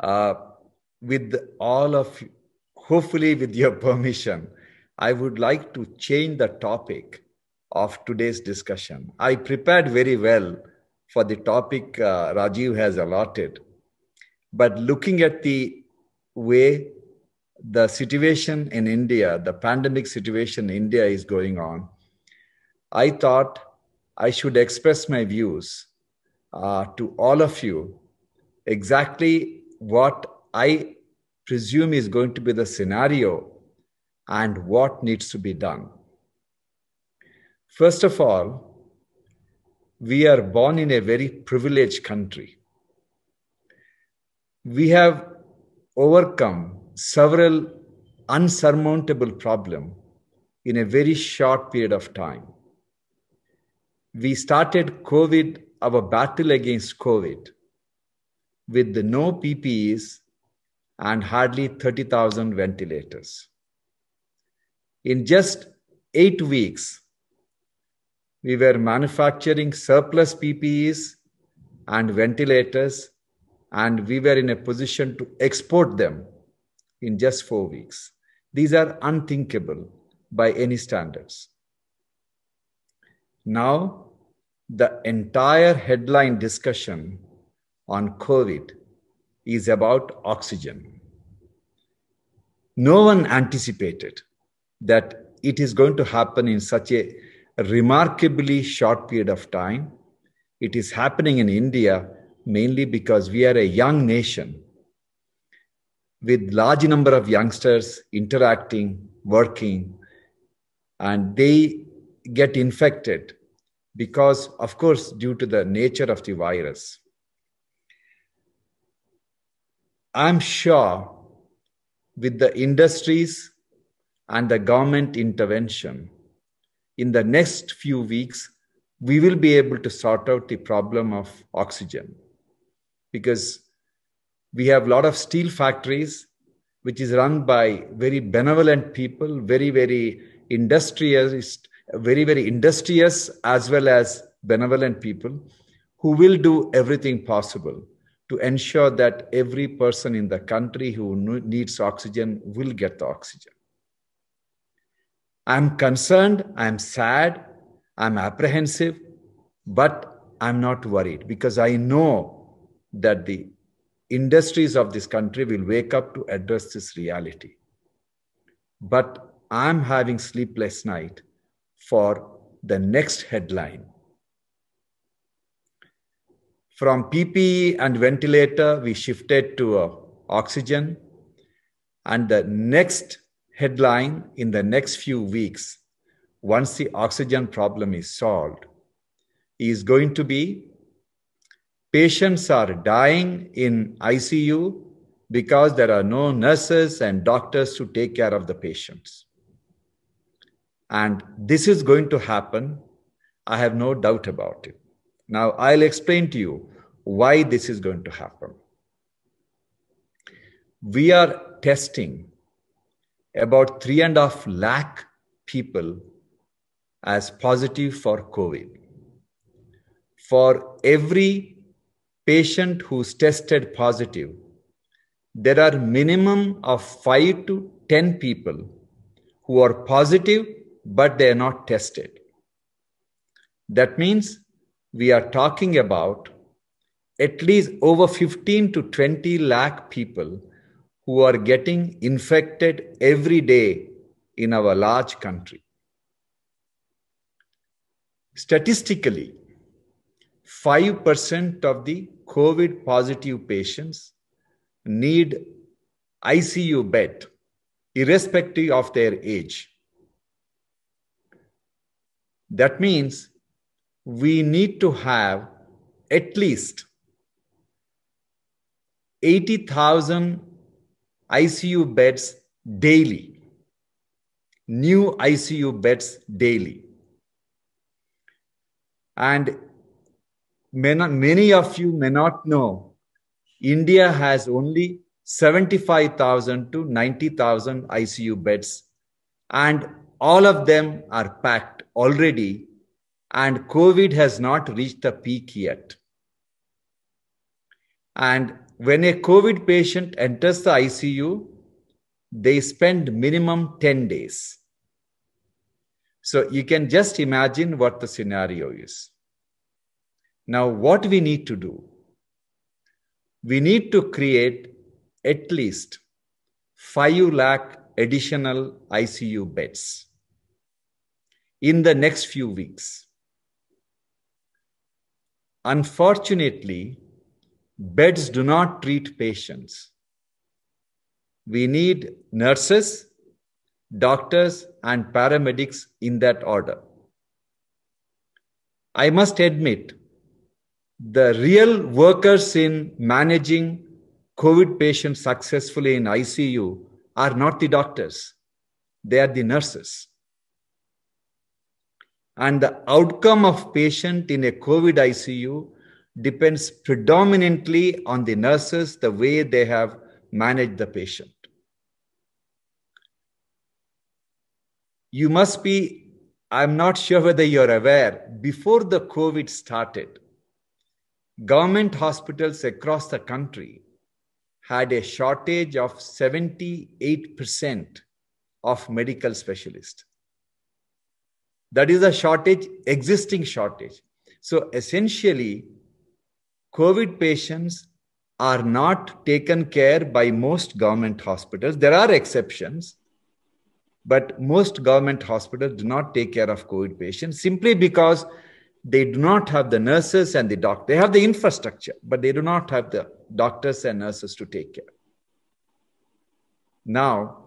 uh, with all of you, hopefully with your permission i would like to change the topic of today's discussion i prepared very well for the topic uh, rajiv has allotted but looking at the way the situation in india the pandemic situation in india is going on i thought i should express my views uh, to all of you exactly what I presume is going to be the scenario and what needs to be done. First of all, we are born in a very privileged country. We have overcome several unsurmountable problems in a very short period of time. We started COVID, our battle against COVID, with no PPEs and hardly 30,000 ventilators. In just eight weeks, we were manufacturing surplus PPEs and ventilators, and we were in a position to export them in just four weeks. These are unthinkable by any standards. Now, the entire headline discussion on COVID is about oxygen. No one anticipated that it is going to happen in such a remarkably short period of time. It is happening in India mainly because we are a young nation with large number of youngsters interacting, working, and they get infected because, of course, due to the nature of the virus. I'm sure with the industries and the government intervention, in the next few weeks, we will be able to sort out the problem of oxygen because we have a lot of steel factories which is run by very benevolent people, very, very industrious, very, very industrious as well as benevolent people who will do everything possible to ensure that every person in the country who needs oxygen will get the oxygen. I'm concerned, I'm sad, I'm apprehensive, but I'm not worried because I know that the industries of this country will wake up to address this reality. But I'm having sleepless night for the next headline from PPE and ventilator, we shifted to uh, oxygen. And the next headline in the next few weeks, once the oxygen problem is solved, is going to be patients are dying in ICU because there are no nurses and doctors to take care of the patients. And this is going to happen. I have no doubt about it. Now, I'll explain to you why this is going to happen. We are testing about three and a half lakh people as positive for COVID. For every patient who's tested positive, there are minimum of 5 to 10 people who are positive but they are not tested. That means we are talking about at least over 15 to 20 lakh people who are getting infected every day in our large country. Statistically, 5% of the COVID positive patients need ICU bed, irrespective of their age. That means we need to have at least 80,000 ICU beds daily, new ICU beds daily. And many of you may not know, India has only 75,000 to 90,000 ICU beds, and all of them are packed already and COVID has not reached the peak yet. And when a COVID patient enters the ICU, they spend minimum 10 days. So you can just imagine what the scenario is. Now, what we need to do? We need to create at least 5 lakh additional ICU beds in the next few weeks. Unfortunately, beds do not treat patients. We need nurses, doctors, and paramedics in that order. I must admit, the real workers in managing COVID patients successfully in ICU are not the doctors, they are the nurses and the outcome of patient in a covid icu depends predominantly on the nurses the way they have managed the patient you must be i'm not sure whether you're aware before the covid started government hospitals across the country had a shortage of 78% of medical specialists that is a shortage, existing shortage. So essentially, COVID patients are not taken care by most government hospitals. There are exceptions, but most government hospitals do not take care of COVID patients simply because they do not have the nurses and the doctor. They have the infrastructure, but they do not have the doctors and nurses to take care. Now,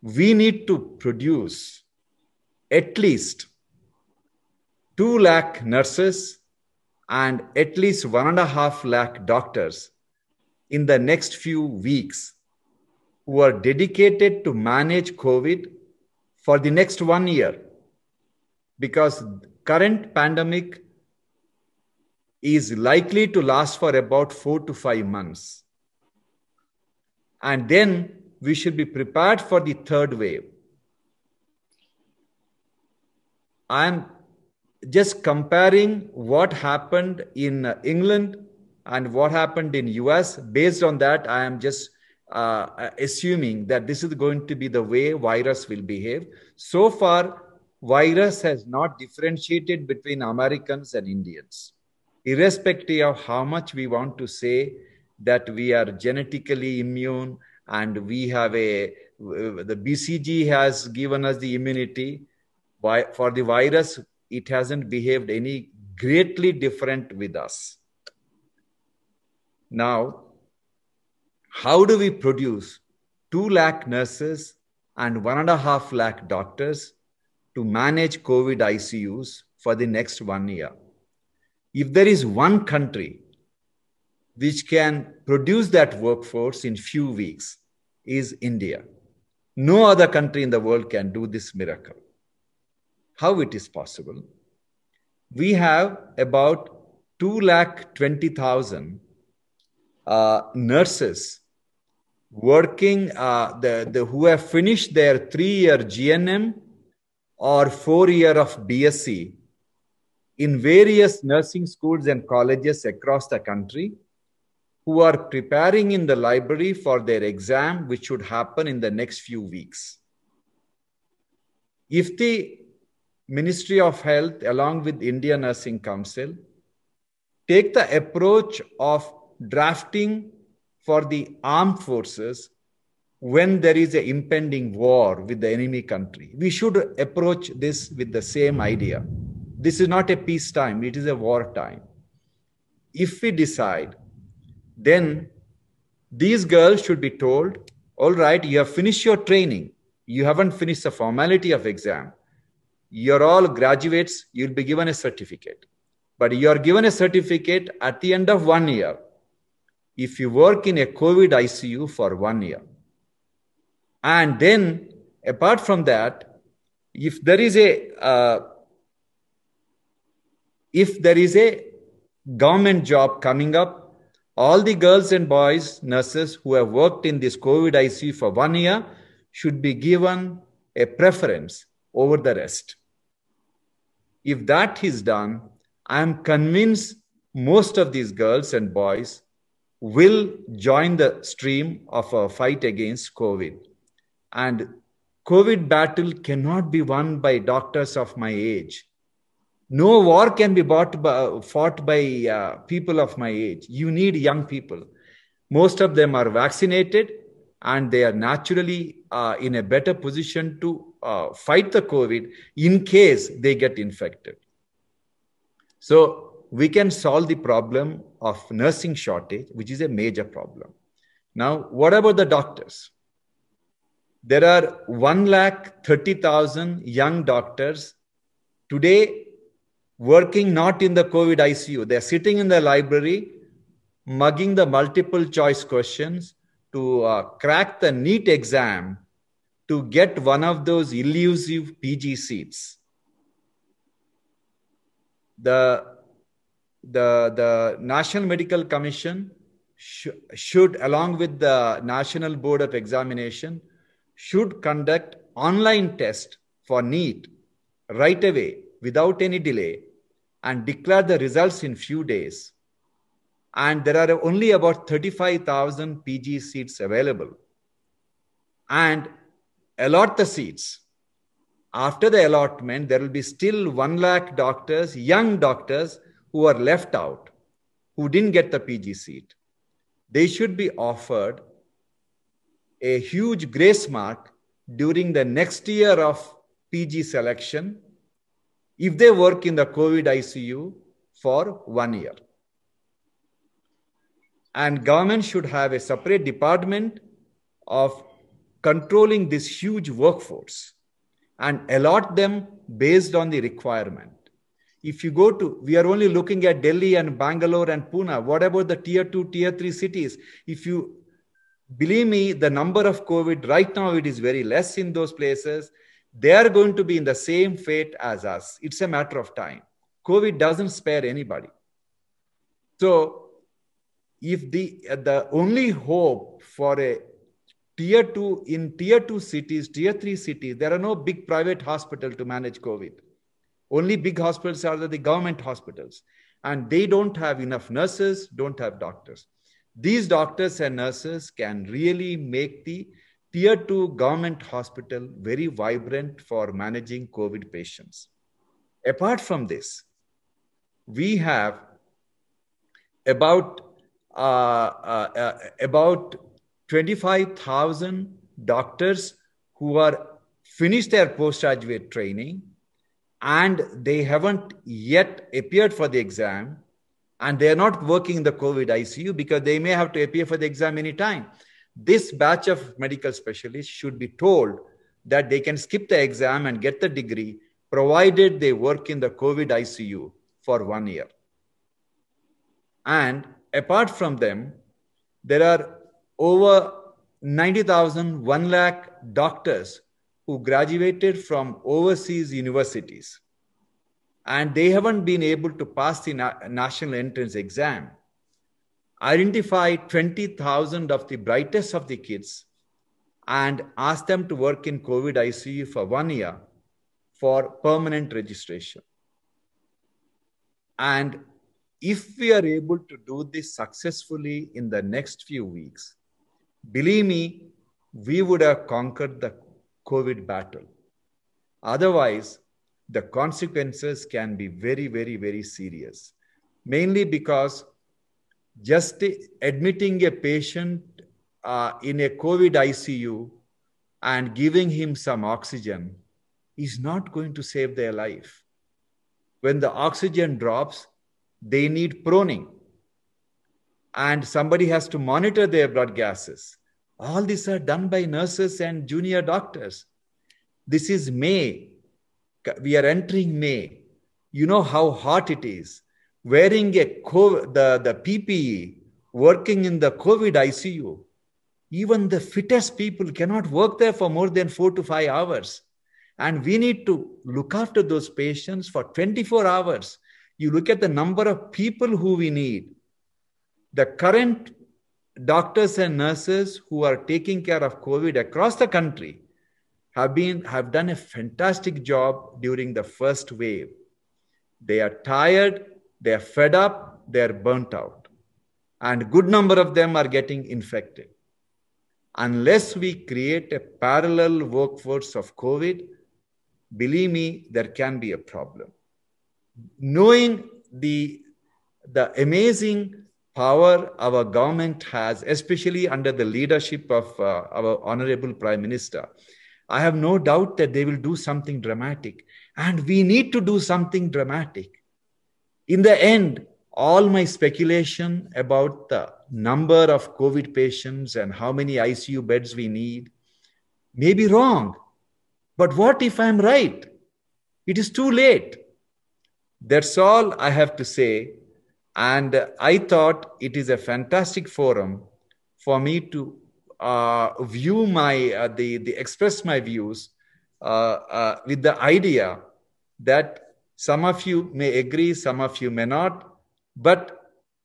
we need to produce at least 2 lakh nurses and at least 1.5 lakh doctors in the next few weeks who are dedicated to manage COVID for the next one year because current pandemic is likely to last for about four to five months. And then we should be prepared for the third wave. I'm just comparing what happened in England and what happened in US. Based on that, I am just uh, assuming that this is going to be the way virus will behave. So far, virus has not differentiated between Americans and Indians, irrespective of how much we want to say that we are genetically immune and we have a the BCG has given us the immunity why, for the virus, it hasn't behaved any greatly different with us. Now, how do we produce 2 lakh nurses and 1.5 lakh doctors to manage COVID ICUs for the next one year? If there is one country which can produce that workforce in few weeks is India. No other country in the world can do this miracle how it is possible. We have about two lakh uh, nurses working, uh, the, the, who have finished their three year GNM or four year of BSc in various nursing schools and colleges across the country who are preparing in the library for their exam, which should happen in the next few weeks. If the Ministry of Health, along with India Nursing Council, take the approach of drafting for the armed forces when there is an impending war with the enemy country. We should approach this with the same idea. This is not a peacetime, it is a wartime. If we decide, then these girls should be told, all right, you have finished your training. You haven't finished the formality of exam you're all graduates, you'll be given a certificate. But you're given a certificate at the end of one year. If you work in a COVID ICU for one year. And then, apart from that, if there is a uh, if there is a government job coming up, all the girls and boys nurses who have worked in this COVID ICU for one year should be given a preference over the rest. If that is done, I am convinced most of these girls and boys will join the stream of a fight against COVID. And COVID battle cannot be won by doctors of my age. No war can be bought by, fought by uh, people of my age. You need young people. Most of them are vaccinated and they are naturally uh, in a better position to uh, fight the COVID in case they get infected. So we can solve the problem of nursing shortage, which is a major problem. Now, what about the doctors? There are 1 lakh 30,000 young doctors today working not in the COVID ICU. They're sitting in the library, mugging the multiple choice questions to uh, crack the NEET exam to get one of those elusive PG seats. The, the, the National Medical Commission sh- should, along with the National Board of Examination, should conduct online test for NEET right away without any delay and declare the results in few days. And there are only about 35,000 PG seats available. And allot the seats. After the allotment, there will be still 1 lakh doctors, young doctors, who are left out, who didn't get the PG seat. They should be offered a huge grace mark during the next year of PG selection if they work in the COVID ICU for one year. And government should have a separate department of controlling this huge workforce and allot them based on the requirement. If you go to, we are only looking at Delhi and Bangalore and Pune. What about the tier two, tier three cities? If you believe me, the number of COVID right now, it is very less in those places. They are going to be in the same fate as us. It's a matter of time. COVID doesn't spare anybody. So, if the, the only hope for a tier 2 in tier 2 cities tier 3 cities there are no big private hospital to manage covid only big hospitals are the government hospitals and they don't have enough nurses don't have doctors these doctors and nurses can really make the tier 2 government hospital very vibrant for managing covid patients apart from this we have about uh, uh, uh, about 25,000 doctors who are finished their postgraduate training and they haven't yet appeared for the exam and they are not working in the covid icu because they may have to appear for the exam anytime this batch of medical specialists should be told that they can skip the exam and get the degree provided they work in the covid icu for 1 year and apart from them there are over 90,000 1 lakh doctors who graduated from overseas universities and they haven't been able to pass the na- national entrance exam identify 20,000 of the brightest of the kids and ask them to work in covid icu for 1 year for permanent registration and if we are able to do this successfully in the next few weeks Believe me, we would have conquered the COVID battle. Otherwise, the consequences can be very, very, very serious. Mainly because just admitting a patient uh, in a COVID ICU and giving him some oxygen is not going to save their life. When the oxygen drops, they need proning and somebody has to monitor their blood gases. All these are done by nurses and junior doctors. This is May. We are entering May. You know how hot it is. Wearing a co- the, the PPE, working in the COVID ICU, even the fittest people cannot work there for more than four to five hours. And we need to look after those patients for 24 hours. You look at the number of people who we need the current doctors and nurses who are taking care of COVID across the country have been have done a fantastic job during the first wave. They are tired, they are fed up, they are burnt out, and good number of them are getting infected. Unless we create a parallel workforce of COVID, believe me, there can be a problem. Knowing the the amazing power our government has, especially under the leadership of uh, our Honorable Prime Minister, I have no doubt that they will do something dramatic. And we need to do something dramatic. In the end, all my speculation about the number of COVID patients and how many ICU beds we need may be wrong. But what if I'm right? It is too late. That's all I have to say and I thought it is a fantastic forum for me to uh, view my, uh, the, the express my views uh, uh, with the idea that some of you may agree, some of you may not, but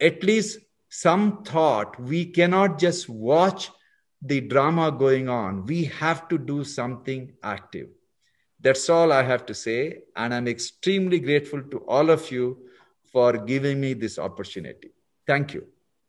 at least some thought. We cannot just watch the drama going on. We have to do something active. That's all I have to say. And I'm extremely grateful to all of you for giving me this opportunity. Thank you.